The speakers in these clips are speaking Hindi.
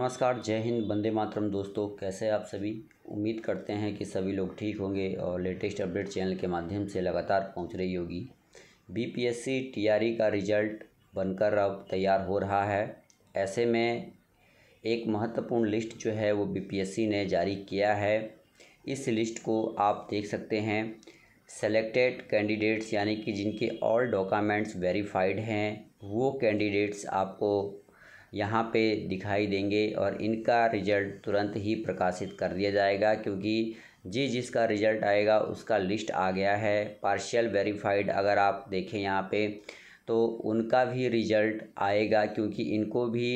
नमस्कार जय हिंद बंदे मातरम दोस्तों कैसे आप सभी उम्मीद करते हैं कि सभी लोग ठीक होंगे और लेटेस्ट अपडेट चैनल के माध्यम से लगातार पहुंच रही होगी बीपीएससी टीआरई का रिजल्ट बनकर अब तैयार हो रहा है ऐसे में एक महत्वपूर्ण लिस्ट जो है वो बीपीएससी ने जारी किया है इस लिस्ट को आप देख सकते हैं सेलेक्टेड कैंडिडेट्स यानी कि जिनके ऑल डॉक्यूमेंट्स वेरीफाइड हैं वो कैंडिडेट्स आपको यहाँ पे दिखाई देंगे और इनका रिजल्ट तुरंत ही प्रकाशित कर दिया जाएगा क्योंकि जी जिसका रिजल्ट आएगा उसका लिस्ट आ गया है पार्शियल वेरीफाइड अगर आप देखें यहाँ पे तो उनका भी रिजल्ट आएगा क्योंकि इनको भी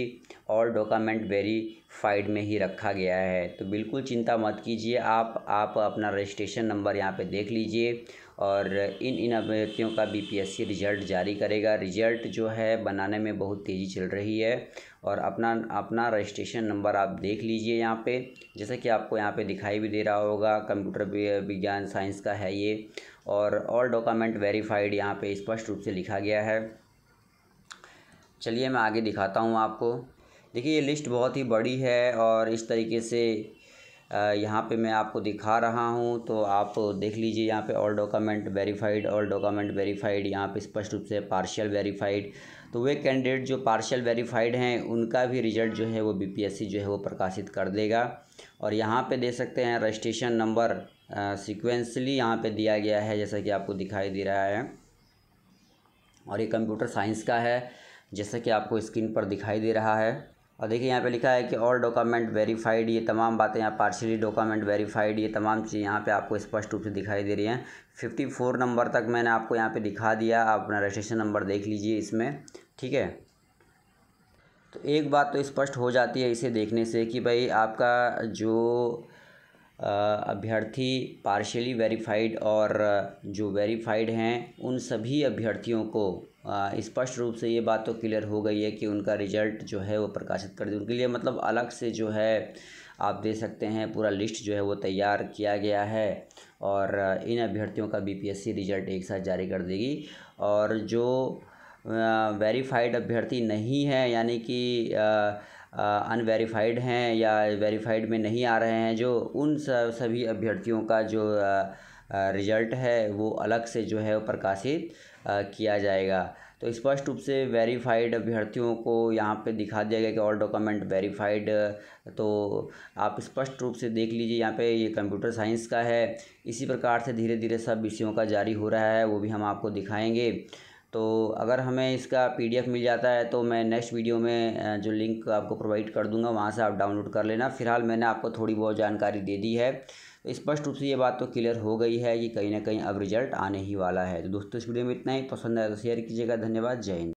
और डॉक्यूमेंट वेरीफाइड में ही रखा गया है तो बिल्कुल चिंता मत कीजिए आप आप अपना रजिस्ट्रेशन नंबर यहाँ पे देख लीजिए और इन इन अभ्यर्थियों का बीपीएससी रिजल्ट जारी करेगा रिजल्ट जो है बनाने में बहुत तेज़ी चल रही है और अपना अपना रजिस्ट्रेशन नंबर आप देख लीजिए यहाँ पे जैसा कि आपको यहाँ पे दिखाई भी दे रहा होगा कंप्यूटर विज्ञान साइंस का है ये और ऑल डॉक्यूमेंट वेरीफाइड यहाँ पे स्पष्ट रूप से लिखा गया है चलिए मैं आगे दिखाता हूँ आपको देखिए ये लिस्ट बहुत ही बड़ी है और इस तरीके से यहाँ पे मैं आपको दिखा रहा हूँ तो आप देख लीजिए यहाँ पे all document verified all document verified यहाँ पे स्पष्ट रूप से पार्शियल वेरीफाइड तो वे कैंडिडेट जो पार्शियल वेरीफाइड हैं उनका भी रिजल्ट जो है वो बीपीएससी जो है वो प्रकाशित कर देगा और यहाँ पे दे सकते हैं रजिस्ट्रेशन नंबर सिक्वेंसली यहाँ पर दिया गया है जैसा कि आपको दिखाई दे रहा है और ये कंप्यूटर साइंस का है जैसा कि आपको स्क्रीन पर दिखाई दे रहा है और देखिए यहाँ पे लिखा है कि ऑल डॉक्यूमेंट वेरीफाइड ये तमाम बातें यहाँ पार्शली डॉक्यूमेंट वेरीफाइड ये तमाम चीज़ यहाँ पे आपको स्पष्ट रूप से दिखाई दे रही हैं फिफ्टी फोर नंबर तक मैंने आपको यहाँ पे दिखा दिया आप अपना रजिस्ट्रेशन नंबर देख लीजिए इसमें ठीक है तो एक बात तो स्पष्ट हो जाती है इसे देखने से कि भाई आपका जो अभ्यर्थी पार्शली वेरीफाइड और जो वेरीफाइड हैं उन सभी अभ्यर्थियों को स्पष्ट रूप से ये बात तो क्लियर हो गई है कि उनका रिजल्ट जो है वो प्रकाशित कर दें उनके लिए मतलब अलग से जो है आप दे सकते हैं पूरा लिस्ट जो है वो तैयार किया गया है और इन अभ्यर्थियों का बीपीएससी रिजल्ट एक साथ जारी कर देगी और जो वेरीफाइड अभ्यर्थी नहीं है यानी कि अनवेरीफाइड हैं या वेरीफाइड में नहीं आ रहे हैं जो उन सभी अभ्यर्थियों का जो रिजल्ट है वो अलग से जो है प्रकाशित किया जाएगा तो स्पष्ट रूप से वेरीफाइड अभ्यर्थियों को यहाँ पे दिखा दिया गया कि ऑल डॉक्यूमेंट वेरीफाइड तो आप स्पष्ट रूप से देख लीजिए यहाँ पे ये कंप्यूटर साइंस का है इसी प्रकार से धीरे धीरे सब विषयों का जारी हो रहा है वो भी हम आपको दिखाएंगे तो अगर हमें इसका पीडीएफ मिल जाता है तो मैं नेक्स्ट वीडियो में जो लिंक आपको प्रोवाइड कर दूंगा वहाँ से आप डाउनलोड कर लेना फ़िलहाल मैंने आपको थोड़ी बहुत जानकारी दे दी है तो स्पष्ट रूप से ये बात तो क्लियर हो गई है कि कहीं ना कहीं अब रिजल्ट आने ही वाला है तो दोस्तों इस वीडियो में इतना ही पसंद आया तो शेयर कीजिएगा धन्यवाद जय हिंद